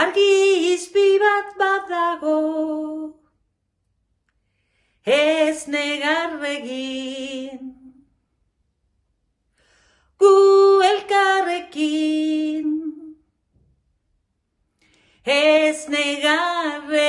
argi izpi bat bat dago. Ez negarregin, gu elkarrekin, ez